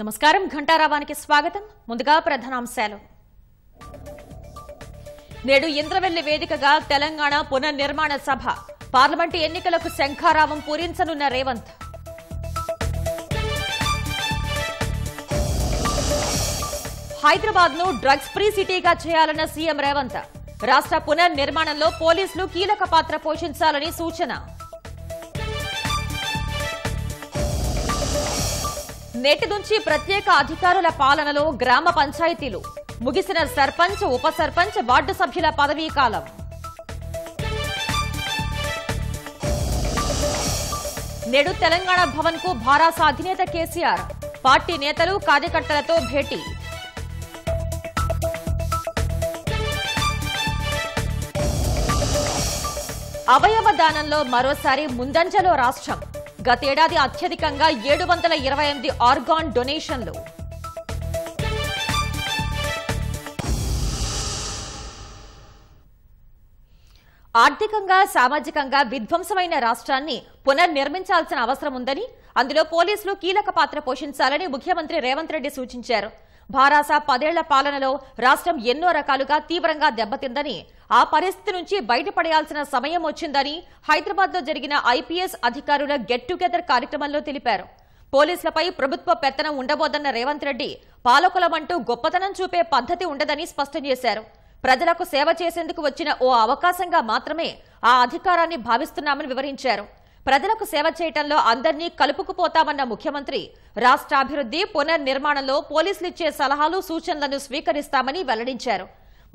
నమస్కారం ఘంటారావానికి స్వాగతం ముందుగా ప్రధానాంశాలు నేడు ఇంద్రవెల్లి వేదికగా తెలంగాణ పునర్నిర్మాణ సభ పార్లమెంటు ఎన్నికలకు శంఖారావం పూరించనున్న రేవంత్ హైదరాబాద్ ను డ్రగ్స్ ఫ్రీ సిటీగా చేయాలన్న సీఎం రేవంత్ రాష్ట్ర పునర్నిర్మాణంలో పోలీసులు కీలక పాత్ర పోషించాలని సూచన నేటి నుంచి ప్రత్యేక అధికారుల పాలనలో గ్రామ పంచాయతీలు ముగిసిన సర్పంచ్ ఉప సర్పంచ్ వార్డు సభ్యుల పదవీ కాలం నేడు తెలంగాణ భవన్ కు భారాస అధినేత కేసీఆర్ పార్టీ నేతలు కార్యకర్తలతో భేటీ అవయవ దానంలో మరోసారి ముందంజలో రాష్ట్రం గతేడాది అత్యధికంగా ఏడు వందల ఇరవై ఎనిమిది ఆర్గాన్ డొనేషన్లు ఆర్థికంగా సామాజికంగా విధ్వంసమైన రాష్ట్రాన్ని పునర్నిర్మించాల్సిన అవసరం ఉందని అందులో పోలీసులు కీలక పాత్ర పోషించాలని ముఖ్యమంత్రి రేవంత్ రెడ్డి సూచించారు భారాసా పదేళ్ల పాలనలో రాష్ట్రం ఎన్నో రకాలుగా తీవ్రంగా దెబ్బతిందని ఆ పరిస్థితి నుంచి బయటపడేయాల్సిన సమయం వచ్చిందని హైదరాబాద్లో జరిగిన ఐపీఎస్ అధికారుల గెట్ టుగెదర్ కార్యక్రమంలో తెలిపారు పోలీసులపై ప్రభుత్వ పెత్తనం ఉండబోదన్న రేవంత్ రెడ్డి పాలకులమంటూ గొప్పతనం చూపే పద్ధతి ఉండదని స్పష్టం చేశారు ప్రజలకు సేవ చేసేందుకు వచ్చిన ఓ అవకాశంగా మాత్రమే ఆ అధికారాన్ని భావిస్తున్నామని వివరించారు ప్రజలకు సేవ చేయటంలో అందరినీ కలుపుకుపోతామన్న ముఖ్యమంత్రి రాష్ట్రాభివృద్ధి పునర్నిర్మాణంలో పోలీసులు ఇచ్చే సలహాలు సూచనలను స్వీకరిస్తామని వెల్లడించారు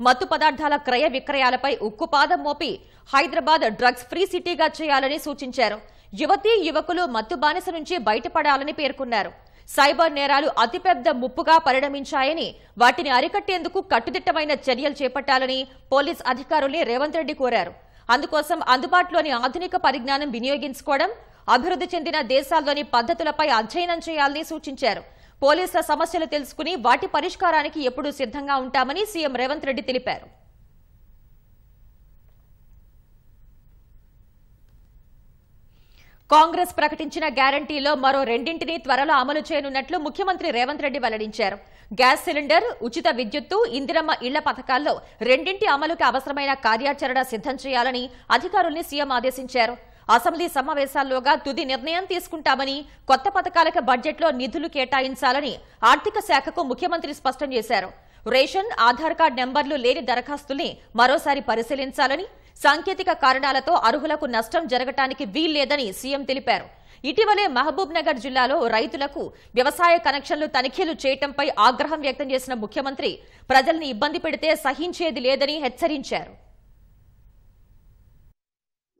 మత్తు పదార్థాల క్రయ విక్రయాలపై ఉక్కుపాదం మోపి హైదరాబాద్ డ్రగ్స్ ఫ్రీ సిటీగా చేయాలని సూచించారు యువతీ యువకులు మత్తు బానిస నుంచి బయటపడాలని పేర్కొన్నారు సైబర్ నేరాలు అతిపెద్ద ముప్పుగా పరిణమించాయని వాటిని అరికట్టేందుకు కట్టుదిట్టమైన చర్యలు చేపట్టాలని పోలీస్ అధికారుల్ని రేవంత్ రెడ్డి కోరారు అందుకోసం అందుబాటులోని ఆధునిక పరిజ్ఞానం వినియోగించుకోవడం అభివృద్ధి చెందిన దేశాల్లోని పద్ధతులపై అధ్యయనం చేయాలని సూచించారు పోలీసుల సమస్యలు తెలుసుకుని వాటి పరిష్కారానికి ఎప్పుడూ సిద్ధంగా ఉంటామని సీఎం రేవంత్ రెడ్డి తెలిపారు కాంగ్రెస్ ప్రకటించిన గ్యారంటీలో మరో రెండింటిని త్వరలో అమలు చేయనున్నట్లు ముఖ్యమంత్రి రేవంత్ రెడ్డి వెల్లడించారు గ్యాస్ సిలిండర్ ఉచిత విద్యుత్తు ఇందిరమ్మ ఇళ్ల పథకాల్లో రెండింటి అమలుకి అవసరమైన కార్యాచరణ సిద్ధం చేయాలని అధికారుల్ని సీఎం ఆదేశించారు అసెంబ్లీ సమావేశాల్లోగా తుది నిర్ణయం తీసుకుంటామని కొత్త పథకాలకు బడ్జెట్లో నిధులు కేటాయించాలని ఆర్థిక శాఖకు ముఖ్యమంత్రి స్పష్టం చేశారు రేషన్ ఆధార్ కార్డు నెంబర్లు లేని దరఖాస్తుల్ని మరోసారి పరిశీలించాలని సాంకేతిక కారణాలతో అర్హులకు నష్టం జరగటానికి వీల్లేదని సీఎం తెలిపారు ఇటీవలే మహబూబ్ నగర్ జిల్లాలో రైతులకు వ్యవసాయ కనెక్షన్లు తనిఖీలు చేయటంపై ఆగ్రహం వ్యక్తం చేసిన ముఖ్యమంత్రి ప్రజల్ని ఇబ్బంది పెడితే సహించేది లేదని హెచ్చరించారు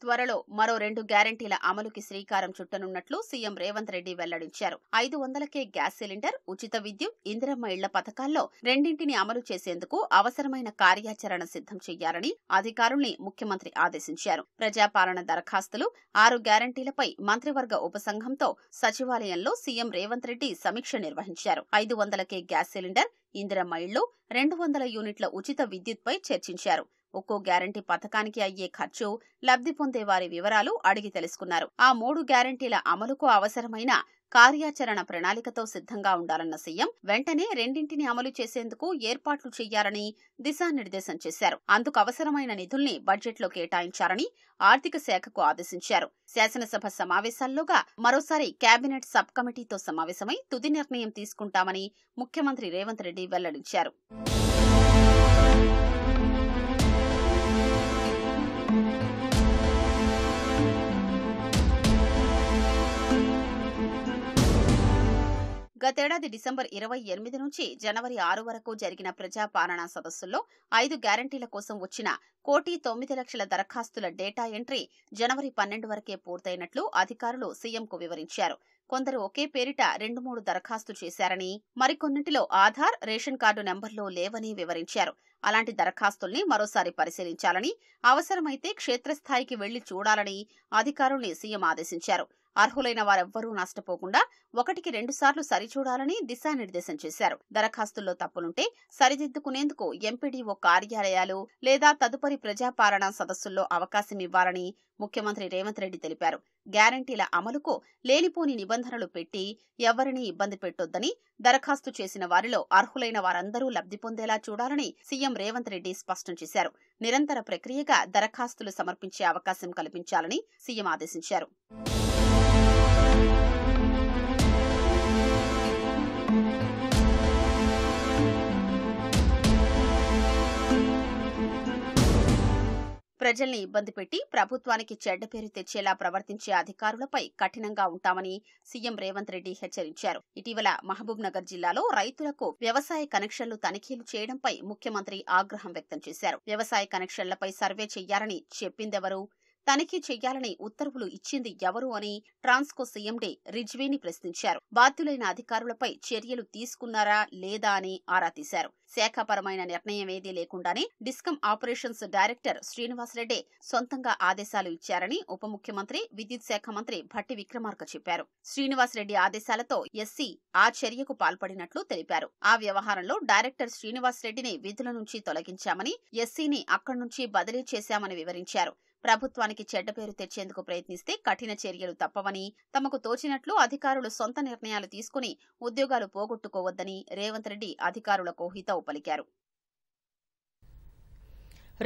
త్వరలో మరో రెండు గ్యారంటీల అమలుకి శ్రీకారం చుట్టనున్నట్లు సీఎం రేవంత్ రెడ్డి వెల్లడించారు ఐదు వందలకే గ్యాస్ సిలిండర్ ఉచిత విద్యుత్ ఇందిరమ్మ ఇళ్ల పథకాల్లో రెండింటిని అమలు చేసేందుకు అవసరమైన కార్యాచరణ సిద్ధం చేయాలని అధికారుల్ని ముఖ్యమంత్రి ఆదేశించారు ప్రజాపాలన దరఖాస్తులు ఆరు గ్యారంటీలపై మంత్రివర్గ ఉపసంఘంతో సచివాలయంలో సీఎం రేవంత్ రెడ్డి సమీక్ష నిర్వహించారు ఐదు వందలకే గ్యాస్ సిలిండర్ ఇందిరమ్మ ఇళ్లు రెండు వందల యూనిట్ల ఉచిత విద్యుత్పై చర్చించారు ఒక్కో గ్యారంటీ పథకానికి అయ్యే ఖర్చు లబ్ధి పొందే వారి వివరాలు అడిగి తెలుసుకున్నారు ఆ మూడు గ్యారంటీల అమలుకు అవసరమైన కార్యాచరణ ప్రణాళికతో సిద్ధంగా ఉండాలన్న సీఎం వెంటనే రెండింటిని అమలు చేసేందుకు ఏర్పాట్లు చేయాలని దిశానిర్దేశం చేశారు అందుకు అవసరమైన నిధుల్ని బడ్జెట్లో కేటాయించారని ఆర్థిక శాఖకు ఆదేశించారు శాసనసభ సమావేశాల్లోగా మరోసారి కేబినెట్ సబ్ కమిటీతో సమావేశమై తుది నిర్ణయం తీసుకుంటామని ముఖ్యమంత్రి రేవంత్ రెడ్డి వెల్లడించారు గతేడాది డిసెంబర్ ఇరవై ఎనిమిది నుంచి జనవరి ఆరు వరకు జరిగిన ప్రజాపాలనా సదస్సుల్లో ఐదు గ్యారంటీల కోసం వచ్చిన కోటి తొమ్మిది లక్షల దరఖాస్తుల డేటా ఎంట్రీ జనవరి పన్నెండు వరకే పూర్తయినట్లు అధికారులు సీఎంకు వివరించారు కొందరు ఒకే పేరిట రెండు మూడు దరఖాస్తు చేశారని మరికొన్నింటిలో ఆధార్ రేషన్ కార్డు నెంబర్లు లేవని వివరించారు అలాంటి దరఖాస్తుల్ని మరోసారి పరిశీలించాలని అవసరమైతే క్షేత్రస్థాయికి వెళ్లి చూడాలని అధికారుల్ని సీఎం ఆదేశించారు అర్హులైన వారెవ్వరూ నష్టపోకుండా ఒకటికి రెండుసార్లు సరిచూడాలని దిశానిర్దేశం చేశారు దరఖాస్తుల్లో తప్పులుంటే సరిదిద్దుకునేందుకు ఎంపీడీఓ కార్యాలయాలు లేదా తదుపరి ప్రజాపాలన సదస్సుల్లో అవకాశం ఇవ్వాలని ముఖ్యమంత్రి రేవంత్ రెడ్డి తెలిపారు గ్యారంటీల అమలుకు లేనిపోని నిబంధనలు పెట్టి ఎవరినీ ఇబ్బంది పెట్టొద్దని దరఖాస్తు చేసిన వారిలో అర్హులైన వారందరూ లబ్ధి పొందేలా చూడాలని సీఎం రేవంత్ రెడ్డి స్పష్టం చేశారు నిరంతర ప్రక్రియగా దరఖాస్తులు సమర్పించే అవకాశం కల్పించాలని సీఎం ఆదేశించారు ప్రజల్ని ఇబ్బంది పెట్టి ప్రభుత్వానికి చెడ్డ పేరు తెచ్చేలా ప్రవర్తించే అధికారులపై కఠినంగా ఉంటామని సీఎం రేవంత్ రెడ్డి హెచ్చరించారు ఇటీవల మహబూబ్ నగర్ జిల్లాలో రైతులకు వ్యవసాయ కనెక్షన్లు తనిఖీలు చేయడంపై ముఖ్యమంత్రి ఆగ్రహం వ్యక్తం చేశారు వ్యవసాయ కనెక్షన్లపై సర్వే చేయాలని చెప్పిందెవరు తనిఖీ చేయాలని ఉత్తర్వులు ఇచ్చింది ఎవరు అని ట్రాన్స్కో సీఎండే రిజ్వీని ప్రశ్నించారు బాధ్యులైన అధికారులపై చర్యలు తీసుకున్నారా లేదా అని ఆరా తీశారు శాఖాపరమైన నిర్ణయం ఏదీ లేకుండానే డిస్కమ్ ఆపరేషన్స్ డైరెక్టర్ శ్రీనివాసరెడ్డి సొంతంగా ఆదేశాలు ఇచ్చారని ఉప ముఖ్యమంత్రి విద్యుత్ శాఖ మంత్రి భట్టి విక్రమార్క చెప్పారు శ్రీనివాసరెడ్డి ఆదేశాలతో ఎస్సీ ఆ చర్యకు పాల్పడినట్లు తెలిపారు ఆ వ్యవహారంలో డైరెక్టర్ శ్రీనివాసరెడ్డిని విధుల నుంచి తొలగించామని ఎస్సీని అక్కడి నుంచి బదిలీ చేశామని వివరించారు ప్రభుత్వానికి చెడ్డ పేరు తెచ్చేందుకు ప్రయత్నిస్తే కఠిన చర్యలు తప్పవని తమకు తోచినట్లు అధికారులు సొంత నిర్ణయాలు తీసుకుని ఉద్యోగాలు పోగొట్టుకోవద్దని రేవంత్ రెడ్డి అధికారులకు హితవు పలికారు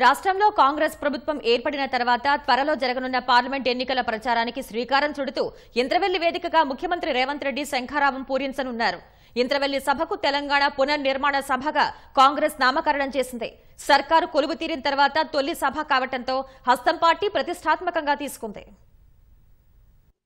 రాష్ట్రంలో కాంగ్రెస్ ప్రభుత్వం ఏర్పడిన తర్వాత త్వరలో జరగనున్న పార్లమెంట్ ఎన్నికల ప్రచారానికి శ్రీకారం చుడుతూ ఇంద్రవెల్లి వేదికగా ముఖ్యమంత్రి రేవంత్ రెడ్డి శంఖారావం పూరించనున్నారు ఇంద్రవెల్లి సభకు తెలంగాణ పునర్నిర్మాణ సభగా కాంగ్రెస్ నామకరణం చేసింది సర్కారు కొలువు తీరిన తర్వాత తొలి సభ కావటంతో హస్తం పార్టీ ప్రతిష్టాత్మకంగా తీసుకుంది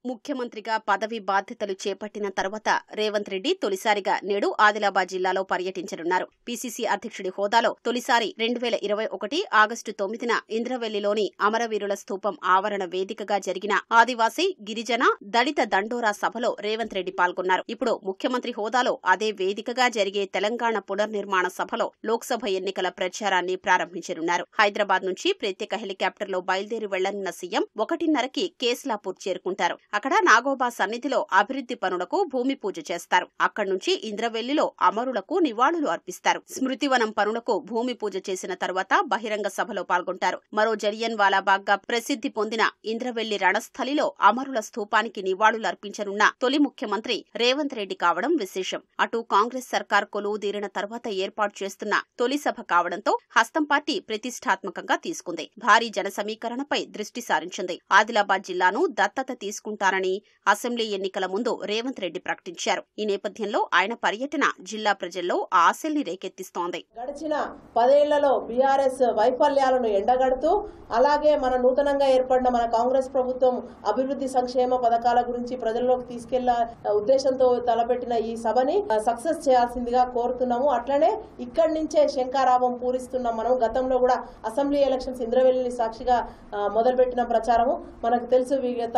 ముఖ్యమంత్రిగా పదవి బాధ్యతలు చేపట్టిన తర్వాత రేవంత్ రెడ్డి తొలిసారిగా నేడు ఆదిలాబాద్ జిల్లాలో పర్యటించనున్నారు పీసీసీ అధ్యక్షుడి హోదాలో తొలిసారి రెండు వేల ఇరవై ఒకటి ఆగస్టు తొమ్మిదిన ఇంద్రవెల్లిలోని అమరవీరుల స్థూపం ఆవరణ వేదికగా జరిగిన ఆదివాసీ గిరిజన దళిత దండోరా సభలో రేవంత్ రెడ్డి పాల్గొన్నారు ఇప్పుడు ముఖ్యమంత్రి హోదాలో అదే వేదికగా జరిగే తెలంగాణ పునర్నిర్మాణ సభలో లోక్సభ ఎన్నికల ప్రచారాన్ని ప్రారంభించనున్నారు హైదరాబాద్ నుంచి ప్రత్యేక హెలికాప్టర్లో బయలుదేరి వెళ్లనున్న సీఎం ఒకటిన్నరకి కేస్లాపూర్ చేరుకుంటారు అక్కడ నాగోబా సన్నిధిలో అభివృద్ధి పనులకు భూమి పూజ చేస్తారు అక్కడి నుంచి ఇంద్రవెల్లిలో అమరులకు నివాళులు అర్పిస్తారు స్మృతివనం పనులకు భూమి పూజ చేసిన తర్వాత బహిరంగ సభలో పాల్గొంటారు మరో జలియన్ వాలాబాగ్గా ప్రసిద్ధి పొందిన ఇంద్రవెల్లి రణస్థలిలో అమరుల స్థూపానికి నివాళులు అర్పించనున్న తొలి ముఖ్యమంత్రి రేవంత్ రెడ్డి కావడం విశేషం అటు కాంగ్రెస్ సర్కార్ కొలువు తీరిన తర్వాత ఏర్పాటు చేస్తున్న తొలి సభ కావడంతో హస్తం పార్టీ ప్రతిష్టాత్మకంగా తీసుకుంది భారీ జన సమీకరణపై దృష్టి సారించింది ఆదిలాబాద్ జిల్లాను దత్తత తీసుకుంటూ తీసుకుంటానని అసెంబ్లీ ఎన్నికల ముందు రేవంత్ రెడ్డి ప్రకటించారు ఈ నేపథ్యంలో ఆయన పర్యటన జిల్లా ప్రజల్లో ఆశల్ని రేకెత్తిస్తోంది గడిచిన పదేళ్లలో బీఆర్ఎస్ వైఫల్యాలను ఎండగడుతూ అలాగే మన నూతనంగా ఏర్పడిన మన కాంగ్రెస్ ప్రభుత్వం అభివృద్ధి సంక్షేమ పథకాల గురించి ప్రజల్లోకి తీసుకెళ్ల ఉద్దేశంతో తలపెట్టిన ఈ సభని సక్సెస్ చేయాల్సిందిగా కోరుతున్నాము అట్లనే ఇక్కడి నుంచే శంకారాభం పూరిస్తున్నాం మనం గతంలో కూడా అసెంబ్లీ ఎలక్షన్స్ ఇంద్రవెల్లిని సాక్షిగా మొదలుపెట్టిన ప్రచారము మనకు తెలుసు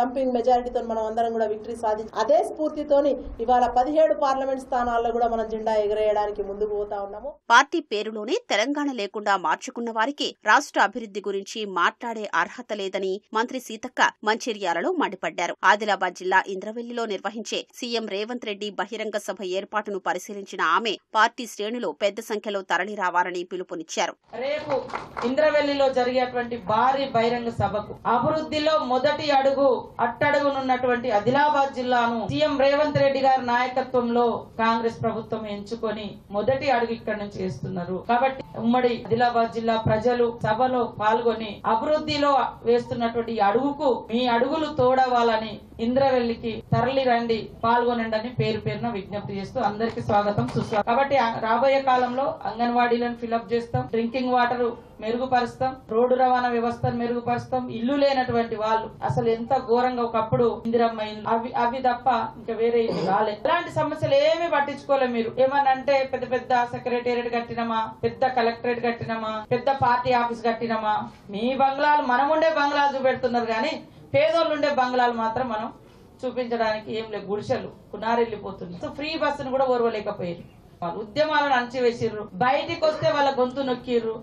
తంపింగ్ మెజారిటీ స్ఫూర్తితో మనం అందరం కూడా విక్టరీ సాధించి అదే స్ఫూర్తితో ఇవాళ పదిహేడు పార్లమెంట్ స్థానాల్లో కూడా మనం జెండా ఎగరేయడానికి ముందుకు పోతా ఉన్నాము పార్టీ పేరులోనే తెలంగాణ లేకుండా మార్చుకున్న వారికి రాష్ట్ర అభివృద్ధి గురించి మాట్లాడే అర్హత లేదని మంత్రి సీతక్క మంచిర్యాలలో మండిపడ్డారు ఆదిలాబాద్ జిల్లా ఇంద్రవెల్లిలో నిర్వహించే సీఎం రేవంత్ రెడ్డి బహిరంగ సభ ఏర్పాటును పరిశీలించిన ఆమె పార్టీ శ్రేణులు పెద్ద సంఖ్యలో తరలి రావాలని పిలుపునిచ్చారు రేపు ఇంద్రవెల్లిలో జరిగేటువంటి భారీ బహిరంగ సభకు అభివృద్ధిలో మొదటి అడుగు అట్టడుగును ఉన్నటువంటి ఆదిలాబాద్ జిల్లాను సీఎం రేవంత్ రెడ్డి గారి నాయకత్వంలో కాంగ్రెస్ ప్రభుత్వం ఎంచుకొని మొదటి అడుగు ఇక్కడ నుంచి వేస్తున్నారు కాబట్టి ఉమ్మడి ఆదిలాబాద్ జిల్లా ప్రజలు సభలో పాల్గొని అభివృద్ధిలో వేస్తున్నటువంటి అడుగుకు మీ అడుగులు తోడవాలని ఇంద్రవెల్లికి తరలి రండి పాల్గొనండి పేరు పేరున విజ్ఞప్తి చేస్తూ అందరికి స్వాగతం సుస్వాగతం కాబట్టి రాబోయే కాలంలో అంగన్వాడీలను ఫిలప్ చేస్తాం డ్రింకింగ్ వాటర్ మెరుగుపరుస్తాం రోడ్డు రవాణా వ్యవస్థను మెరుగుపరుస్తాం ఇల్లు లేనటువంటి వాళ్ళు అసలు ఎంత ఘోరంగా ఒకప్పుడు ఇందిరమ్మ అవి అవి తప్ప ఇంకా వేరే ఇల్లు రాలేదు ఇలాంటి సమస్యలు ఏమి పట్టించుకోలేదు మీరు ఏమనంటే పెద్ద పెద్ద సెక్రటేరియట్ కట్టినమా పెద్ద కలెక్టరేట్ కట్టినమా పెద్ద పార్టీ ఆఫీస్ కట్టినమా మీ బంగ్లాలు మనముండే బంగ్లాలు చూపెడుతున్నారు కానీ పేదోళ్ళు ఉండే బంగ్లాలు మాత్రం మనం చూపించడానికి ఏం లేవు గుడిసెలు కునారెళ్ళిపోతుంది సో ఫ్రీ బస్సును కూడా ఓర్వలేకపోయారు వాళ్ళు ఉద్యమాలను అణచివేసిర్రు బయటికి వస్తే వాళ్ళ గొంతు నొక్కిర్రు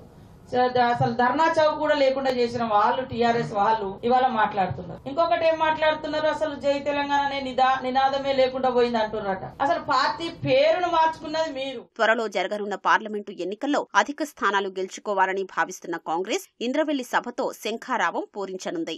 అసలు ధర్నా చౌక్ కూడా లేకుండా చేసిన వాళ్ళు టిఆర్ఎస్ వాళ్ళు ఇవాళ మాట్లాడుతున్నారు ఇంకొకటి ఏం మాట్లాడుతున్నారు అసలు జై తెలంగాణ అనే నిదా నినాదమే లేకుండా పోయింది అంటున్నారట అసలు పార్టీ పేరును మార్చుకున్నది మీరు త్వరలో జరగనున్న పార్లమెంటు ఎన్నికల్లో అధిక స్థానాలు గెలుచుకోవాలని భావిస్తున్న కాంగ్రెస్ ఇంద్రవెల్లి సభతో శంఖారావం పూరించనుంది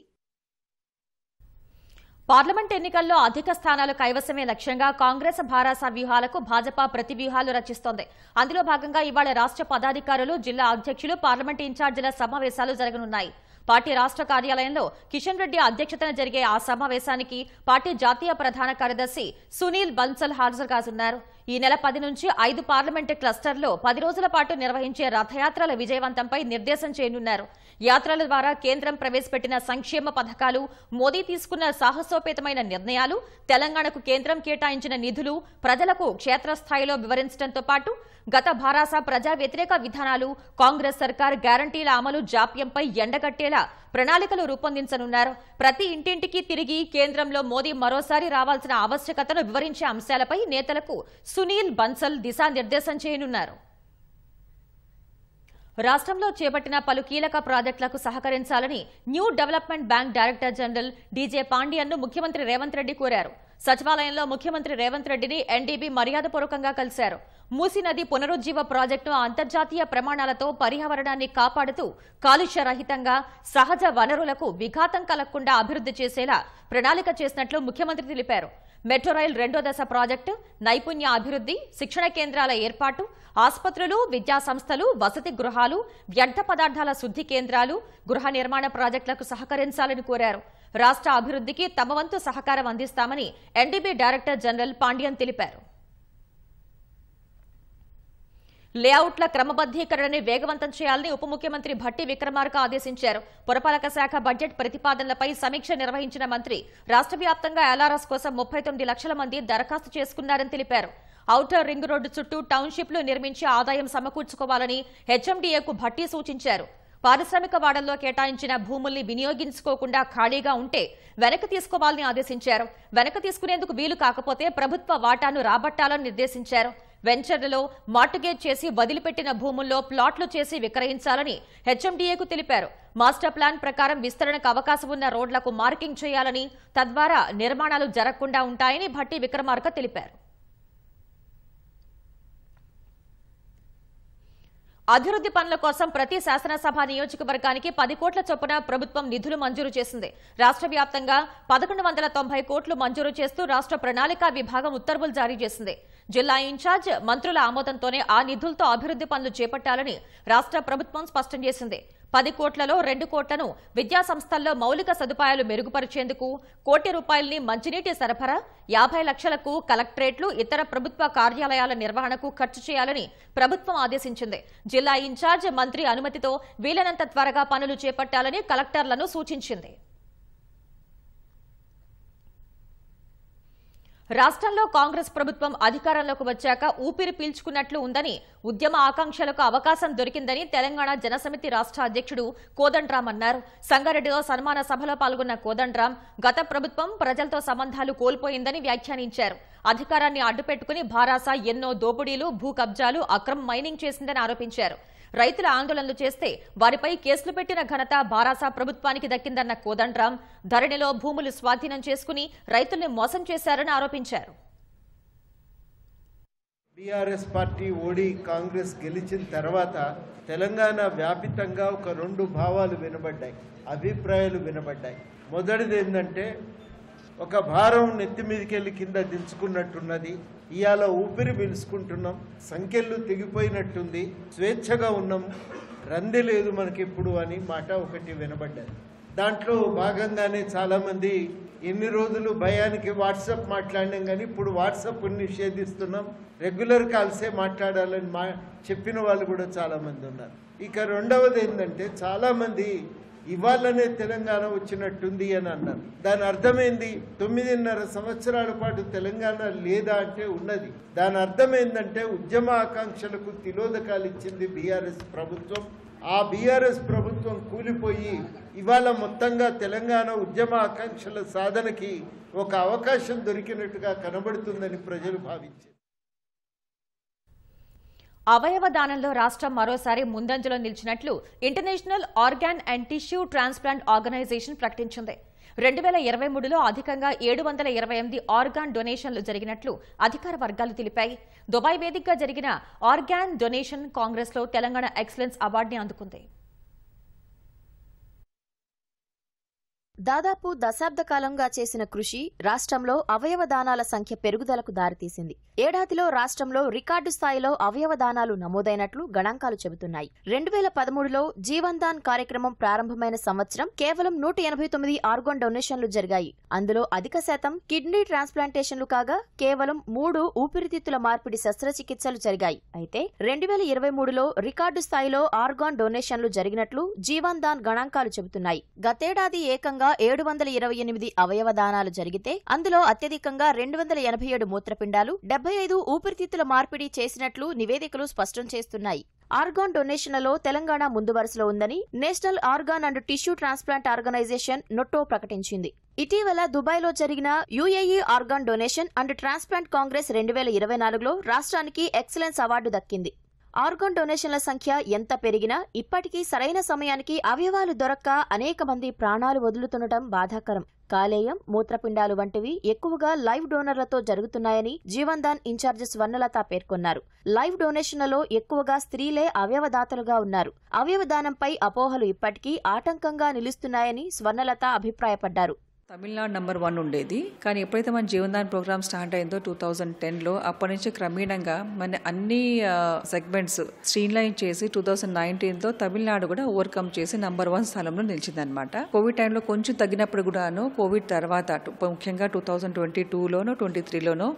పార్లమెంట్ ఎన్నికల్లో అధిక స్థానాలు కైవసమే లక్ష్యంగా కాంగ్రెస్ భారాస వ్యూహాలకు భాజపా ప్రతి వ్యూహాలు రచిస్తోంది అందులో భాగంగా ఇవాళ రాష్ట్ర పదాధికారులు జిల్లా అధ్యక్షులు పార్లమెంట్ ఇన్ఛార్జీల సమావేశాలు జరగనున్నాయి పార్టీ రాష్ట్ర కార్యాలయంలో కిషన్ రెడ్డి అధ్యక్షతన జరిగే ఆ సమావేశానికి పార్టీ జాతీయ ప్రధాన కార్యదర్శి సునీల్ బన్సల్ హాజరుగా ఉన్నారు ఈ నెల పది నుంచి ఐదు పార్లమెంటు క్లస్టర్లో పది రోజుల పాటు నిర్వహించే రథయాత్రల విజయవంతంపై నిర్దేశం చేయనున్నారు యాత్రల ద్వారా కేంద్రం ప్రవేశపెట్టిన సంక్షేమ పథకాలు మోదీ తీసుకున్న సాహసోపేతమైన నిర్ణయాలు తెలంగాణకు కేంద్రం కేటాయించిన నిధులు ప్రజలకు క్షేత్రస్థాయిలో వివరించడంతో పాటు గత భారాస ప్రజా వ్యతిరేక విధానాలు కాంగ్రెస్ సర్కార్ గ్యారంటీల అమలు జాప్యంపై ఎండగట్టేలా ప్రణాళికలు రూపొందించనున్నారు ప్రతి ఇంటింటికి తిరిగి కేంద్రంలో మోదీ మరోసారి రావాల్సిన ఆవశ్యకతను వివరించే అంశాలపై నేతలకు సునీల్ బన్సల్ దిశానిర్దేశం చేయనున్నారు రాష్ట్రంలో చేపట్టిన పలు కీలక ప్రాజెక్టులకు సహకరించాలని new development bank director general DJ పాండియన్ను ముఖ్యమంత్రి రేవంత్ రెడ్డి కోరారు సచివాలయంలో ముఖ్యమంత్రి రేవంత్ రెడ్డిని ఎన్డీబీ మర్యాదపూర్వకంగా కలిశారు మూసీ నది పునరుజ్జీవ ప్రాజెక్టును అంతర్జాతీయ ప్రమాణాలతో పర్యావరణాన్ని కాపాడుతూ కాలుష్యరహితంగా సహజ వనరులకు విఘాతం కలగకుండా అభివృద్ధి చేసేలా ప్రణాళిక చేసినట్లు ముఖ్యమంత్రి తెలిపారు మెట్రో రైల్ రెండో దశ ప్రాజెక్టు నైపుణ్య అభివృద్ధి శిక్షణ కేంద్రాల ఏర్పాటు ఆసుపత్రులు విద్యా సంస్థలు వసతి గృహాలు వ్యర్థ పదార్థాల శుద్ధి కేంద్రాలు గృహ నిర్మాణ ప్రాజెక్టులకు సహకరించాలని కోరారు రాష్ట్ర అభివృద్ధికి తమ వంతు సహకారం అందిస్తామని ఎన్డీబీ డైరెక్టర్ జనరల్ పాండ్యన్ తెలిపారు లేఅవుట్ల క్రమబద్దీకరణని వేగవంతం చేయాలని ఉప ముఖ్యమంత్రి భట్టి విక్రమార్క ఆదేశించారు పురపాలక శాఖ బడ్జెట్ ప్రతిపాదనలపై సమీక్ష నిర్వహించిన మంత్రి రాష్ట్ర వ్యాప్తంగా ఎల్ఆర్ఎస్ కోసం ముప్పై లక్షల మంది దరఖాస్తు చేసుకున్నారని తెలిపారు ఔటర్ రింగ్ రోడ్డు చుట్టూ టౌన్షిప్లు నిర్మించి ఆదాయం సమకూర్చుకోవాలని హెచ్ఎండీఏకు భట్టి సూచించారు పారిశ్రామిక వాడల్లో కేటాయించిన భూముల్ని వినియోగించుకోకుండా ఖాళీగా ఉంటే వెనక్కి తీసుకోవాలని ఆదేశించారు వెనక్కి తీసుకునేందుకు వీలు కాకపోతే ప్రభుత్వ వాటాను రాబట్టాలని నిర్దేశించారు వెంచర్లలో మార్టుగేజ్ చేసి వదిలిపెట్టిన భూముల్లో ప్లాట్లు చేసి విక్రయించాలని హెచ్ఎండిఏకు తెలిపారు మాస్టర్ ప్లాన్ ప్రకారం విస్తరణకు అవకాశం ఉన్న రోడ్లకు మార్కింగ్ చేయాలని తద్వారా నిర్మాణాలు జరగకుండా ఉంటాయని భట్టి విక్రమార్క తెలిపారు అభివృద్ధి పనుల కోసం ప్రతి శాసనసభ నియోజకవర్గానికి పది కోట్ల చొప్పున ప్రభుత్వం నిధులు మంజూరు చేసింది రాష్ట్ర వ్యాప్తంగా పదకొండు వందల తొంభై కోట్లు మంజూరు చేస్తూ రాష్ట్ర ప్రణాళిక విభాగం ఉత్తర్వులు జారీ చేసింది జిల్లా ఇన్ఛార్జ్ మంత్రుల ఆమోదంతోనే ఆ నిధులతో అభివృద్ధి పనులు చేపట్టాలని రాష్ట్ర ప్రభుత్వం స్పష్టం చేసింది పది కోట్లలో రెండు కోట్లను విద్యాసంస్థల్లో మౌలిక సదుపాయాలు మెరుగుపరిచేందుకు కోటి రూపాయల్ని మంచినీటి సరఫరా యాభై లక్షలకు కలెక్టరేట్లు ఇతర ప్రభుత్వ కార్యాలయాల నిర్వహణకు ఖర్చు చేయాలని ప్రభుత్వం ఆదేశించింది జిల్లా ఇన్ఛార్జ్ మంత్రి అనుమతితో వీలైనంత త్వరగా పనులు చేపట్టాలని కలెక్టర్లను సూచించింది రాష్ట్రంలో కాంగ్రెస్ ప్రభుత్వం అధికారంలోకి వచ్చాక ఊపిరి పీల్చుకున్నట్లు ఉందని ఉద్యమ ఆకాంక్షలకు అవకాశం దొరికిందని తెలంగాణ జనసమితి రాష్ట్ర అధ్యక్షుడు కోదండరాం అన్నారు సంగారెడ్డిలో సన్మాన సభలో పాల్గొన్న కోదండరాం గత ప్రభుత్వం ప్రజలతో సంబంధాలు కోల్పోయిందని వ్యాఖ్యానించారు అధికారాన్ని అడ్డుపెట్టుకుని భారాస ఎన్నో దోపిడీలు భూ కబ్జాలు అక్రమ మైనింగ్ చేసిందని ఆరోపించారు రైతుల ఆందోళనలు చేస్తే వారిపై కేసులు పెట్టిన ఘనత బారాసా ప్రభుత్వానికి దక్కిందన్న కోదండ్రాం ధరణిలో భూములు స్వాధీనం చేసుకుని రైతుల్ని మోసం చేశారని ఆరోపించారు బీఆర్ఎస్ పార్టీ ఓడి కాంగ్రెస్ గెలిచిన తర్వాత తెలంగాణ వ్యాపితంగా ఒక రెండు భావాలు వినబడ్డాయి అభిప్రాయాలు వినబడ్డాయి మొదటిది ఏంటంటే ఒక భారం నెత్తి మీదకెళ్ళి కింద దించుకున్నట్టున్నది ఇవాళ ఊపిరి పిలుచుకుంటున్నాం సంఖ్యలు తెగిపోయినట్టుంది స్వేచ్ఛగా ఉన్నాం రంది లేదు మనకిప్పుడు అని మాట ఒకటి వినబడ్డారు దాంట్లో భాగంగానే చాలామంది ఎన్ని రోజులు భయానికి వాట్సాప్ మాట్లాడినాం కానీ ఇప్పుడు వాట్సాప్ నిషేధిస్తున్నాం రెగ్యులర్ కాల్సే మాట్లాడాలని మా చెప్పిన వాళ్ళు కూడా చాలామంది ఉన్నారు ఇక రెండవది ఏంటంటే చాలామంది ఇవాళనే తెలంగాణ వచ్చినట్టుంది అని అన్నారు దాని అర్థమైంది తొమ్మిదిన్నర సంవత్సరాల పాటు తెలంగాణ లేదా అంటే ఉన్నది దాని అర్థమైందంటే ఉద్యమ ఆకాంక్షలకు తిలోదకాలు ఇచ్చింది బీఆర్ఎస్ ప్రభుత్వం ఆ బీఆర్ఎస్ ప్రభుత్వం కూలిపోయి ఇవాళ మొత్తంగా తెలంగాణ ఉద్యమ ఆకాంక్షల సాధనకి ఒక అవకాశం దొరికినట్టుగా కనబడుతుందని ప్రజలు భావించారు అవయవ దానంలో రాష్ట్రం మరోసారి ముందంజలో నిలిచినట్లు international organ and tissue transplant organization ప్రకటించింది రెండు వేల ఇరవై మూడులో అధికంగా ఏడు వందల ఇరవై ఎనిమిది ఆర్గాన్ డొనేషన్లు జరిగినట్లు అధికార వర్గాలు తెలిపాయి దుబాయ్ వేదికగా జరిగిన ఆర్గాన్ డొనేషన్ కాంగ్రెస్లో తెలంగాణ ఎక్సలెన్స్ అవార్డుని అందుకుంది దాదాపు దశాబ్ద కాలంగా చేసిన కృషి రాష్ట్రంలో అవయవ దానాల సంఖ్య పెరుగుదలకు దారితీసింది ఏడాదిలో రాష్ట్రంలో రికార్డు స్థాయిలో అవయవ దానాలు నమోదైనట్లు గణాంకాలు చెబుతున్నాయి రెండు వేల పదమూడులో జీవన్ దాన్ కార్యక్రమం ప్రారంభమైన సంవత్సరం కేవలం నూట ఎనభై తొమ్మిది ఆర్గాన్ డొనేషన్లు జరిగాయి అందులో అధిక శాతం కిడ్నీ ట్రాన్స్ప్లాంటేషన్లు కాగా కేవలం మూడు ఊపిరితిత్తుల మార్పిడి శస్త్రచికిత్సలు జరిగాయి అయితే రెండు వేల ఇరవై మూడులో రికార్డు స్థాయిలో ఆర్గాన్ డొనేషన్లు జరిగినట్లు జీవన్ దాన్ గణాంకాలు చెబుతున్నాయి గతేడాది ఏకంగా ఏడు వందల ఇరవై ఎనిమిది అవయవ దానాలు జరిగితే అందులో అత్యధికంగా రెండు వందల ఎనభై ఏడు మూత్రపిండాలు డెబ్బై ఐదు ఊపిరితిత్తుల మార్పిడి చేసినట్లు నివేదికలు స్పష్టం చేస్తున్నాయి ఆర్గాన్ డొనేషన్లలో తెలంగాణ ముందు వరుసలో ఉందని national organ and tissue transplant organization NOTTO ప్రకటించింది ఇటీవల దుబాయ్లో జరిగిన UAE organ donation and transplant congress రెండు వేల ఇరవై నాలుగులో రాష్ట్రానికి ఎక్సలెన్స్ అవార్డు దక్కింది ఆర్గాన్ డొనేషన్ల సంఖ్య ఎంత పెరిగినా ఇప్పటికీ సరైన సమయానికి అవయవాలు దొరక్క అనేక మంది ప్రాణాలు వదులుతుండటం బాధాకరం కాలేయం మూత్రపిండాలు వంటివి ఎక్కువగా లైవ్ డోనర్లతో జరుగుతున్నాయని జీవన్దాన్ ఇన్ఛార్జ్ స్వర్ణలత పేర్కొన్నారు లైవ్ డొనేషన్లలో ఎక్కువగా స్త్రీలే అవయవదాతలుగా ఉన్నారు అవయవదానంపై అపోహలు ఇప్పటికీ ఆటంకంగా నిలుస్తున్నాయని స్వర్ణలత అభిప్రాయపడ్డారు తమిళనాడు నంబర్ వన్ ఉండేది కానీ ఎప్పుడైతే మన జీవనదాన్ ప్రోగ్రామ్ స్టార్ట్ అయిందో టూ థౌజండ్ టెన్లో అప్పటి నుంచి క్రమేణంగా మన అన్ని సెగ్మెంట్స్ స్ట్రీన్ లైన్ చేసి టూ థౌజండ్ నైన్టీన్తో తమిళనాడు కూడా ఓవర్కమ్ చేసి నంబర్ వన్ స్థానంలో నిలిచిందనమాట కోవిడ్ టైంలో కొంచెం తగ్గినప్పుడు కూడాను కోవిడ్ తర్వాత ముఖ్యంగా టూ థౌజండ్ ట్వంటీ టూలోనో ట్వంటీ త్రీలోనో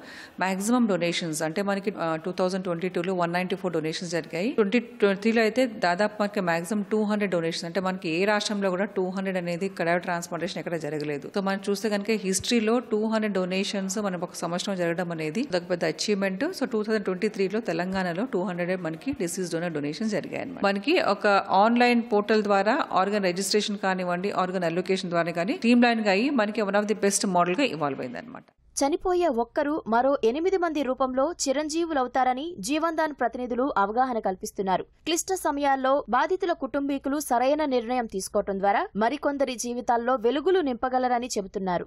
మాక్సిమం డొనేషన్స్ అంటే మనకి టూ థౌజండ్ ట్వంటీ టూలో వన్ నైంటీ ఫోర్ డొనేషన్స్ జరిగాయి ట్వంటీ ట్వంటీలో అయితే దాదాపు మనకి మాక్సిమం టూ హండ్రెడ్ డొనేషన్స్ అంటే మనకి ఏ రాష్ట్రంలో కూడా టూ హండ్రెడ్ అనేది కడవ ట్రాన్స్పోర్టేషన్ ఎక్కడ జరగలేదు సో మనం చూస్తే కనుక హిస్టరీలో టూ హండ్రెడ్ డొనేషన్స్ మనం ఒక సంవత్సరం జరగడం అనేది ఒక పెద్ద achievement so two thousand twenty త్రీలో తెలంగాణలో టూ హండ్రెడ్ మనకి డిసీజ్ డోనర్ డొనేషన్ జరిగాయి అనమాట మనకి ఒక ఆన్లైన్ పోర్టల్ ద్వారా ఆర్గన్ రిజిస్ట్రేషన్ కానివ్వండి ఆర్గన్ అలొకేషన్ ద్వారా కానీ టీమ్ లైన్ గా అయ్యి మనకి one of the best model గా ఇవాల్వ్ అయింది అనమాట చనిపోయే ఒక్కరు మరో ఎనిమిది మంది రూపంలో చిరంజీవులవుతారని జీవందాన్ ప్రతినిధులు అవగాహన కల్పిస్తున్నారు క్లిష్ట సమయాల్లో బాధితుల కుటుంబీకులు సరైన నిర్ణయం తీసుకోవటం ద్వారా మరికొందరి జీవితాల్లో వెలుగులు నింపగలరని చెబుతున్నారు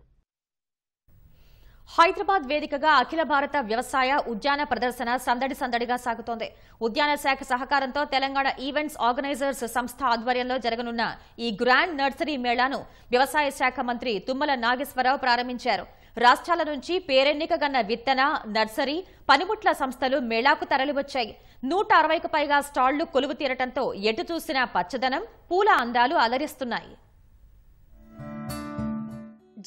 హైదరాబాద్ వేదికగా అఖిల భారత వ్యవసాయ ఉద్యాన ప్రదర్శన సందడి సందడిగా సాగుతోంది ఉద్యాన శాఖ సహకారంతో తెలంగాణ ఈవెంట్స్ ఆర్గనైజర్స్ సంస్థ ఆధ్వర్యంలో జరగనున్న ఈ గ్రాండ్ నర్సరీ మేళాను వ్యవసాయ శాఖ మంత్రి తుమ్మల నాగేశ్వరరావు ప్రారంభించారు రాష్ట్రాల నుంచి పేరెన్నికగన్న విత్తన నర్సరీ పనిముట్ల సంస్థలు మేళాకు తరలివచ్చాయి నూట అరవైకు పైగా స్టాళ్లు కొలువు తీరటంతో ఎటు చూసినా పచ్చదనం పూల అందాలు అలరిస్తున్నాయి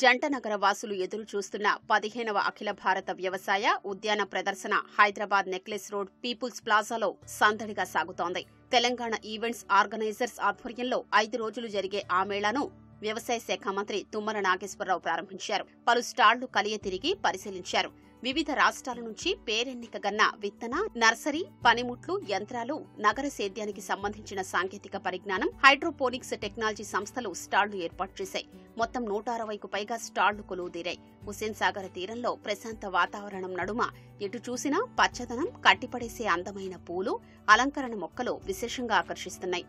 జంట నగర వాసులు ఎదురు చూస్తున్న పదిహేనవ అఖిల భారత వ్యవసాయ ఉద్యాన ప్రదర్శన హైదరాబాద్ నెక్లెస్ రోడ్ పీపుల్స్ ప్లాజాలో సందడిగా సాగుతోంది తెలంగాణ ఈవెంట్స్ ఆర్గనైజర్స్ ఆధ్వర్యంలో ఐదు రోజులు జరిగే ఆ మేళాను వ్యవసాయ శాఖ మంత్రి తుమ్మల నాగేశ్వరరావు ప్రారంభించారు పలు స్టాళ్లు కలియ తిరిగి పరిశీలించారు వివిధ రాష్ట్రాల నుంచి పేరెన్నిక గన్న విత్తన నర్సరీ పనిముట్లు యంత్రాలు నగర సేద్యానికి సంబంధించిన సాంకేతిక పరిజ్ఞానం హైడ్రోపోనిక్స్ టెక్నాలజీ సంస్థలు స్టాళ్లు ఏర్పాటు చేశాయి మొత్తం నూట అరవైకు పైగా స్టాళ్లు కొలువుదీరాయి హుసేన్ సాగర్ తీరంలో ప్రశాంత వాతావరణం నడుమ ఎటు చూసినా పచ్చదనం కట్టిపడేసే అందమైన పూలు అలంకరణ మొక్కలు విశేషంగా ఆకర్షిస్తున్నాయి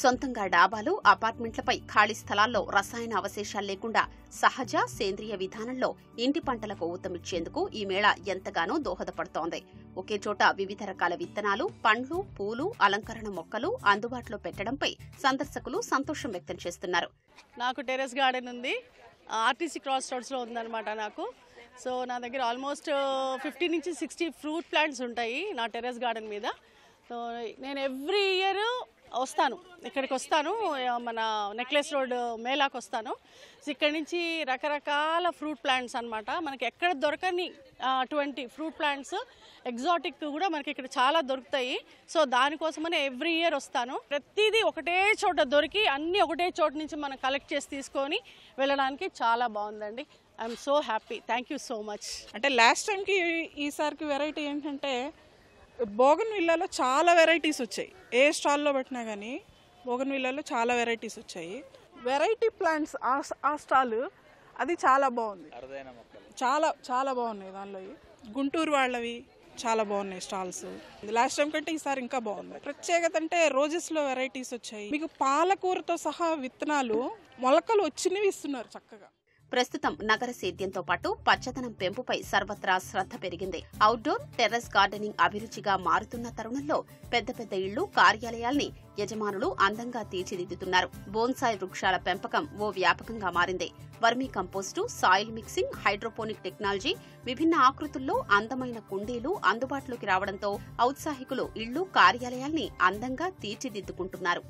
సొంతంగా డాబాలు అపార్ట్మెంట్లపై ఖాళీ స్థలాల్లో రసాయన అవశేషాలు లేకుండా సహజ సేంద్రియ విధానంలో ఇంటి పంటలకు ఊతమిచ్చేందుకు ఈ మేళ ఎంతగానో దోహదపడుతోంది ఒకే చోట వివిధ రకాల విత్తనాలు పండ్లు పూలు అలంకరణ మొక్కలు అందుబాటులో పెట్టడంపై సందర్శకులు సంతోషం వ్యక్తం చేస్తున్నారు నాకు టెరెస్ గార్డెన్ ఉంది ఆర్టీసీ క్రాస్ రోడ్స్లో ఉందన్నమాట నాకు సో నా దగ్గర ఆల్మోస్ట్ ఫిఫ్టీ నుంచి సిక్స్టీ ఫ్రూట్ ప్లాంట్స్ ఉంటాయి నా టెరెస్ గార్డెన్ మీద సో నేను ఎవ్రీ ఇయర్ వస్తాను ఇక్కడికి వస్తాను మన నెక్లెస్ రోడ్ మేలాకు వస్తాను ఇక్కడి నుంచి రకరకాల ఫ్రూట్ ప్లాంట్స్ అనమాట మనకి ఎక్కడ దొరకని అటువంటి ఫ్రూట్ ప్లాంట్స్ ఎగ్జాటిక్ కూడా మనకి ఇక్కడ చాలా దొరుకుతాయి సో దానికోసమని ఎవ్రీ ఇయర్ వస్తాను ప్రతిదీ ఒకటే చోట దొరికి అన్నీ ఒకటే చోట నుంచి మనం కలెక్ట్ చేసి తీసుకొని వెళ్ళడానికి చాలా బాగుందండి I'm so happy thank you so much అంటే లాస్ట్ టైంకి ఈసారికి వెరైటీ ఏంటంటే బోగన్ విల్లాలో చాలా వెరైటీస్ వచ్చాయి ఏ స్టాల్లో పెట్టినా కానీ బోగన్ విల్లాలో చాలా వెరైటీస్ వచ్చాయి వెరైటీ ప్లాంట్స్ ఆ స్టాల్ అది చాలా బాగుంది చాలా చాలా బాగున్నాయి దానిలో గుంటూరు వాళ్ళవి చాలా బాగున్నాయి స్టాల్స్ లాస్ట్ టైం కంటే ఈసారి ఇంకా బాగుంది ప్రత్యేకత అంటే రోజెస్లో వెరైటీస్ వచ్చాయి మీకు పాలకూరతో సహా విత్తనాలు మొలకలు వచ్చినవి ఇస్తున్నారు చక్కగా ప్రస్తుతం నగర సేద్యంతో పాటు పచ్చదనం పెంపుపై సర్వత్రా శ్రద్ధ పెరిగింది అవుట్డోర్ టెర్రస్ గార్డెనింగ్ అభిరుచిగా మారుతున్న తరుణంలో పెద్ద పెద్ద ఇళ్లు కార్యాలయాల్ని యజమానులు అందంగా తీర్చిదిద్దుతున్నారు బోన్సాయి వృక్షాల పెంపకం ఓ వ్యాపకంగా మారింది vermicompost soil mixing hydroponic technology విభిన్న ఆకృతుల్లో అందమైన కుండీలు అందుబాటులోకి రావడంతో ఔత్సాహికులు ఇళ్లు కార్యాలయాల్ని అందంగా తీర్చిదిద్దుకుంటున్నారు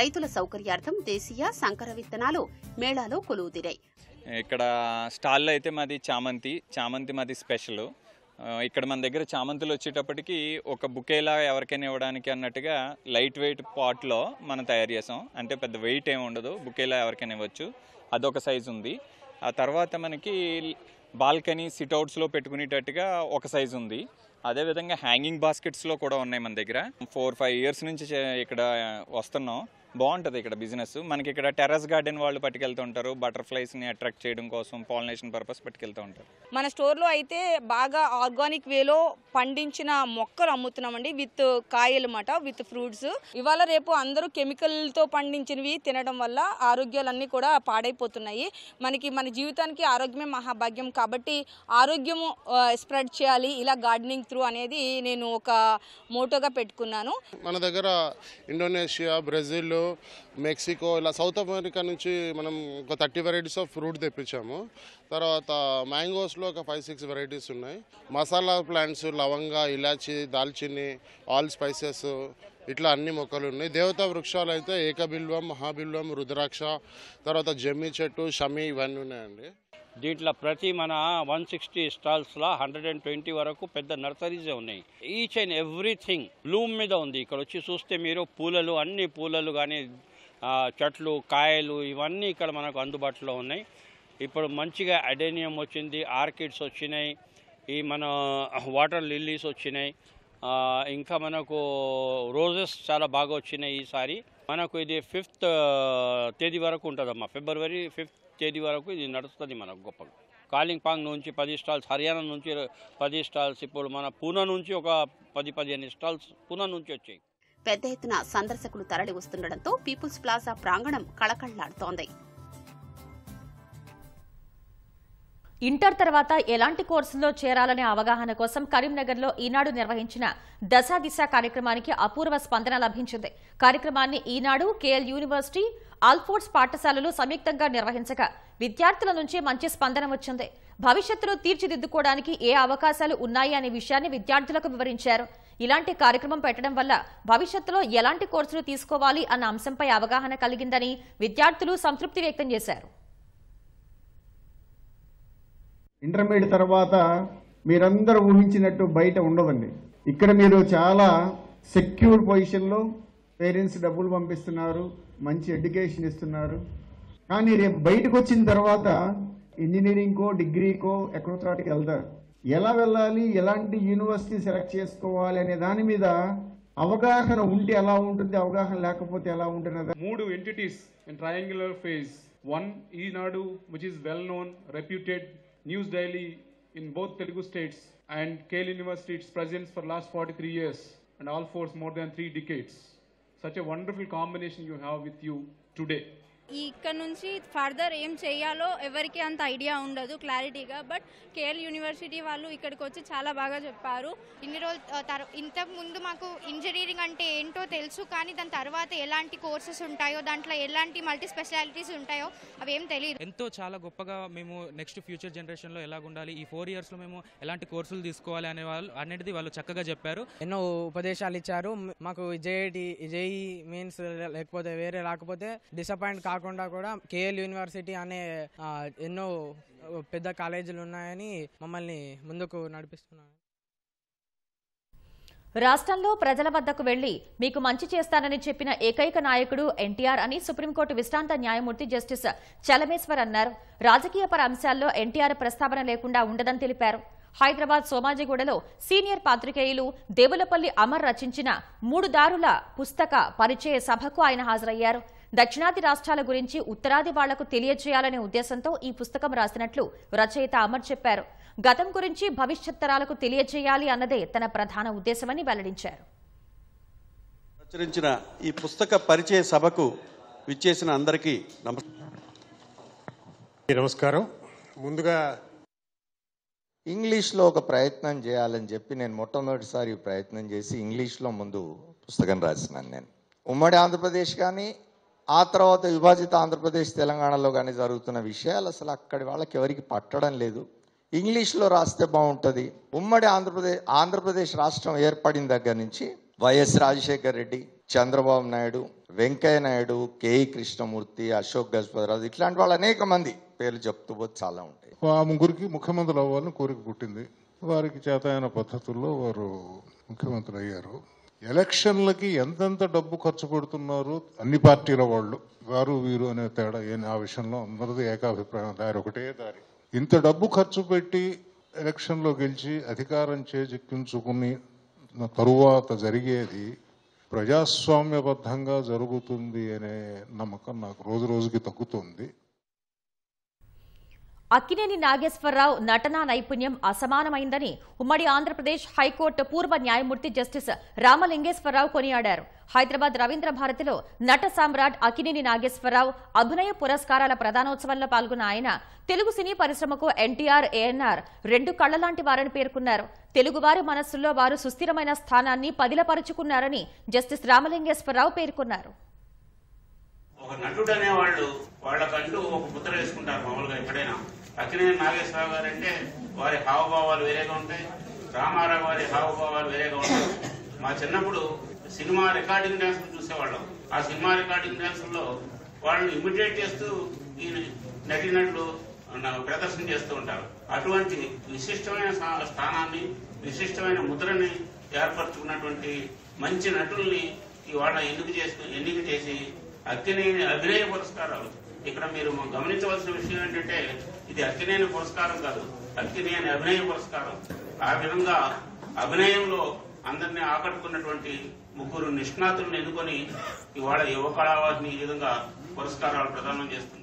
రైతుల సౌకర్యార్థం దేశీయ సంకర విత్తనాలు మేళాలో కొలువుదిరాయి ఇక్కడ స్టాల్లో అయితే మాది చామంతి చామంతి మాది స్పెషల్ ఇక్కడ మన దగ్గర చామంతులు వచ్చేటప్పటికి ఒక బుకేలా ఎవరికైనా ఇవ్వడానికి అన్నట్టుగా లైట్ వెయిట్ పాట్లో మనం తయారు చేసాం అంటే పెద్ద వెయిట్ ఏమి ఉండదు బుకేలా ఎవరికైనా ఇవ్వచ్చు అదొక సైజు ఉంది ఆ తర్వాత మనకి బాల్కనీ సిట్అవుట్స్లో పెట్టుకునేటట్టుగా ఒక సైజు ఉంది అదేవిధంగా హ్యాంగింగ్ బాస్కెట్స్లో కూడా ఉన్నాయి మన దగ్గర ఫోర్ ఫైవ్ ఇయర్స్ నుంచి ఇక్కడ వస్తున్నాం బాగుంటుంది ఇక్కడ బిజినెస్ మనకి ఇక్కడ టెర్రస్ గార్డెన్ వాళ్ళు పట్టుకెళ్తూ ఉంటారు బటర్ఫ్లైస్ ని అట్రాక్ట్ చేయడం కోసం పాలినేషన్ పర్పస్ పట్టుకెళ్తూ ఉంటారు మన స్టోర్లో అయితే బాగా ఆర్గానిక్ వేలో పండించిన మొక్కలు అమ్ముతున్నామండి విత్ కాయలు అన్నమాట విత్ ఫ్రూట్స్ ఇవాళ రేపు అందరూ కెమికల్ తో పండించినవి తినడం వల్ల ఆరోగ్యాలన్నీ కూడా పాడైపోతున్నాయి మనకి మన జీవితానికి ఆరోగ్యమే మహాభాగ్యం కాబట్టి ఆరోగ్యం స్ప్రెడ్ చేయాలి ఇలా గార్డెనింగ్ త్రూ అనేది నేను ఒక మోటోగా పెట్టుకున్నాను మన దగ్గర ఇండోనేషియా బ్రెజిల్ మెక్సికో ఇలా సౌత్ అమెరికా నుంచి మనం ఒక థర్టీ వెరైటీస్ ఆఫ్ ఫ్రూట్ తెప్పించాము తర్వాత మ్యాంగోస్లో ఒక ఫైవ్ సిక్స్ వెరైటీస్ ఉన్నాయి మసాలా ప్లాంట్స్ లవంగా ఇలాచి దాల్చిని ఆల్ స్పైసెస్ ఇట్లా అన్ని మొక్కలు ఉన్నాయి దేవతా వృక్షాలు అయితే ఏకబిల్వం మహాబిల్వం రుద్రాక్ష తర్వాత జమ్మి చెట్టు షమి ఇవన్నీ ఉన్నాయండి దీంట్లో ప్రతి మన వన్ సిక్స్టీ స్టాల్స్లో హండ్రెడ్ అండ్ ట్వంటీ వరకు పెద్ద నర్సరీసే ఉన్నాయి ఈచ్ అండ్ ఎవ్రీథింగ్ లూమ్ మీద ఉంది ఇక్కడ వచ్చి చూస్తే మీరు పూలలు అన్ని పూలలు కానీ చెట్లు కాయలు ఇవన్నీ ఇక్కడ మనకు అందుబాటులో ఉన్నాయి ఇప్పుడు మంచిగా అడేనియం వచ్చింది ఆర్కిడ్స్ వచ్చినాయి ఈ మన వాటర్ లిల్లీస్ వచ్చినాయి ఇంకా మనకు రోజెస్ చాలా బాగా వచ్చినాయి ఈసారి మనకు ఇది ఫిఫ్త్ తేదీ వరకు ఉంటుందమ్మా ఫిబ్రవరి ఫిఫ్త్ తేదీ వరకు ఇది నడుస్తుంది మనకు గొప్పగా కాలింగ్పాంగ్ నుంచి పది స్టాల్స్ హర్యానా నుంచి పది స్టాల్స్ ఇప్పుడు మన పూనా నుంచి ఒక పది పదిహేను స్టాల్స్ పూనా నుంచి వచ్చాయి పెద్ద ఎత్తున సందర్శకులు తరలి వస్తుండటంతో పీపుల్స్ ప్లాజా ప్రాంగణం కళకళలాడుతోంది ఇంటర్ తర్వాత ఎలాంటి కోర్సుల్లో చేరాలనే అవగాహన కోసం కరీంనగర్లో ఈనాడు నిర్వహించిన దశా దిశ కార్యక్రమానికి అపూర్వ స్పందన లభించింది కార్యక్రమాన్ని ఈనాడు కేఎల్ యూనివర్సిటీ ఆల్ఫోర్డ్స్ పాఠశాలలు సంయుక్తంగా నిర్వహించగా విద్యార్థుల నుంచి మంచి స్పందన వచ్చింది భవిష్యత్తులో తీర్చిదిద్దుకోవడానికి ఏ అవకాశాలు ఉన్నాయి అనే విషయాన్ని విద్యార్థులకు వివరించారు ఇలాంటి కార్యక్రమం పెట్టడం వల్ల భవిష్యత్తులో ఎలాంటి కోర్సులు తీసుకోవాలి అన్న అంశంపై అవగాహన కలిగిందని విద్యార్థులు సంతృప్తి వ్యక్తం చేశారు ఇంటర్మీడియట్ తర్వాత మీరందరూ ఊహించినట్టు బయట ఉండదండి ఇక్కడ మీరు చాలా సెక్యూర్ పొజిషన్లో పేరెంట్స్ డబ్బులు పంపిస్తున్నారు మంచి ఎడ్యుకేషన్ ఇస్తున్నారు కానీ రేపు బయటకు వచ్చిన తర్వాత ఇంజనీరింగ్కో డిగ్రీకో ఎక్కడో వెళ్తారు ఎలా వెళ్ళాలి ఎలాంటి యూనివర్సిటీ సెలెక్ట్ చేసుకోవాలి అనే దాని మీద అవగాహన ఉంటే ఎలా ఉంటుంది అవగాహన లేకపోతే ఎలా ఉంటుంది మూడు entities in triangular phase one Eenadu which is well known reputed News Daily in both Telugu states and Kale University its presence for last 43 years and all fours more than three decades. Such a wonderful combination you have with you today. ఇక్కడ నుంచి further ఏం చేయాలో ఎవరికి అంత idea ఉండదు క్లారిటీగా but KL university వాళ్ళు ఇక్కడికి వచ్చి చాలా బాగా చెప్పారు ఇన్ని రోజులు ఇంతకు ముందు మాకు ఇంజనీరింగ్ అంటే ఏంటో తెలుసు కానీ దాని తర్వాత ఎలాంటి కోర్సెస్ ఉంటాయో దాంట్లో ఎలాంటి మల్టీ స్పెషాలిటీస్ ఉంటాయో అవి ఏం తెలియదు ఎంతో చాలా గొప్పగా మేము నెక్స్ట్ ఫ్యూచర్ జనరేషన్లో ఎలా ఉండాలి ఈ ఫోర్ ఇయర్స్లో మేము ఎలాంటి కోర్సులు తీసుకోవాలి అనే వాళ్ళు అనేది వాళ్ళు చక్కగా చెప్పారు ఎన్నో ఉపదేశాలు ఇచ్చారు మాకు జేఈటి జేఈ మీన్స్ లేకపోతే వేరే రాకపోతే డిసప్పాయింట్ కాకపోతే కాకుండా కూడా కేఎల్ యూనివర్సిటీ అనే ఎన్నో పెద్ద కాలేజీలు ఉన్నాయని మమ్మల్ని ముందుకు నడిపిస్తున్నాను రాష్ట్రంలో ప్రజల వద్దకు వెళ్లి మీకు మంచి చేస్తానని చెప్పిన ఏకైక నాయకుడు ఎన్టీఆర్ అని సుప్రీంకోర్టు విశ్రాంత న్యాయమూర్తి జస్టిస్ చలమేశ్వర్ అన్నారు రాజకీయ పర అంశాల్లో ఎన్టీఆర్ ప్రస్తావన లేకుండా ఉండదని తెలిపారు హైదరాబాద్ సోమాజిగూడలో సీనియర్ పాత్రికేయులు దేవులపల్లి అమర్ రచించిన మూడు దారుల పుస్తక పరిచయ సభకు ఆయన హాజరయ్యారు దక్షిణాది రాష్ట్రాల గురించి ఉత్తరాది వాళ్లకు తెలియజేయాలనే ఉద్దేశంతో ఈ పుస్తకం రాసినట్లు రచయిత అమర్ చెప్పారు గతం గురించి భవిష్యత్ తరాలకు తెలియజేయాలి అన్నదే తన ప్రధాన ఉద్దేశమని వెల్లడించారు ఈ పుస్తక పరిచయ సభకు విచ్చేసిన అందరికీ నమస్కారం ముందుగా ఇంగ్లీష్లో ఒక ప్రయత్నం చేయాలని చెప్పి నేను మొట్టమొదటిసారి ప్రయత్నం చేసి ఇంగ్లీష్లో ముందు పుస్తకం రాసినాను నేను ఉమ్మడి ఆంధ్రప్రదేశ్ కానీ ఆ తర్వాత విభాజిత ఆంధ్రప్రదేశ్ తెలంగాణలో కానీ జరుగుతున్న విషయాలు అసలు అక్కడి వాళ్ళకి ఎవరికి పట్టడం లేదు ఇంగ్లీష్లో రాస్తే బాగుంటుంది ఉమ్మడి ఆంధ్రప్రదేశ్ ఆంధ్రప్రదేశ్ రాష్ట్రం ఏర్పడిన దగ్గర నుంచి వైఎస్ రాజశేఖర్ రెడ్డి చంద్రబాబు నాయుడు వెంకయ్య నాయుడు కేఈ కృష్ణమూర్తి అశోక్ గజపతిరాజు ఇట్లాంటి వాళ్ళు అనేక మంది పేర్లు చెప్తూ పోతే చాలా ఉంటాయి ఆ ముగ్గురికి ముఖ్యమంత్రులు అవ్వాలని కోరిక పుట్టింది వారికి చేత పద్ధతుల్లో వారు ముఖ్యమంత్రులు అయ్యారు ఎలక్షన్లకి ఎంతెంత డబ్బు ఖర్చు పెడుతున్నారు అన్ని పార్టీల వాళ్ళు వారు వీరు అనే తేడా ఏ ఆ విషయంలో అందరిది ఏకాభిప్రాయం దారి ఒకటే దారి ఇంత డబ్బు ఖర్చు పెట్టి ఎలక్షన్లో గెలిచి అధికారం చేజిక్కించుకుని తరువాత జరిగేది ప్రజాస్వామ్యబద్ధంగా జరుగుతుంది అనే నమ్మకం నాకు రోజు రోజుకి తగ్గుతుంది అక్కినేని నాగేశ్వరరావు నటనా నైపుణ్యం అసమానమైందని ఉమ్మడి ఆంధ్రప్రదేశ్ హైకోర్టు పూర్వ న్యాయమూర్తి జస్టిస్ రామలింగేశ్వరరావు కొనియాడారు హైదరాబాద్ రవీంద్ర భారతిలో నట సామ్రాట్ అక్కినేని నాగేశ్వరరావు అభినయ పురస్కారాల ప్రధానోత్సవంలో పాల్గొన్న ఆయన తెలుగు సినీ పరిశ్రమకు ఎన్టీఆర్ ఏఎన్ఆర్ రెండు కళ్లలాంటి వారని పేర్కొన్నారు తెలుగువారి మనస్సుల్లో వారు సుస్థిరమైన స్థానాన్ని పదిలపరుచుకున్నారని జస్టిస్ రామలింగేశ్వరరావు పేర్కొన్నారు ఒక నటుడు అనేవాళ్ళు వాళ్ళకంటూ ఒక ముద్ర వేసుకుంటారు మామూలుగా ఎప్పుడైనా అక్కినే నాగేశ్వరరావు గారు అంటే వారి హావభావాలు వేరేగా ఉంటాయి రామారావు గారి హావభావాలు వేరేగా ఉంటాయి మా చిన్నప్పుడు సినిమా రికార్డింగ్ డ్యాన్సులు చూసేవాళ్ళం ఆ సినిమా రికార్డింగ్ డ్యాన్సుల్లో వాళ్ళని ఇమిటేట్ చేస్తూ ఈ నటినట్లు ప్రదర్శన చేస్తూ ఉంటారు అటువంటి విశిష్టమైన స్థానాన్ని విశిష్టమైన ముద్రని ఏర్పరచుకున్నటువంటి మంచి నటుల్ని ఇవాళ ఎన్నిక చేసి ఎన్నిక చేసి అక్కినేని అభినయ పురస్కారాలు ఇక్కడ మీరు గమనించవలసిన విషయం ఏంటంటే ఇది అక్కినేని పురస్కారం కాదు అక్కినేని అభినయ పురస్కారం ఆ విధంగా అభినయంలో అందరినీ ఆకట్టుకున్నటువంటి ముగ్గురు నిష్ణాతులను ఎన్నుకొని ఇవాళ యువకళావారిని ఈ విధంగా పురస్కారాలు ప్రదానం చేస్తున్నారు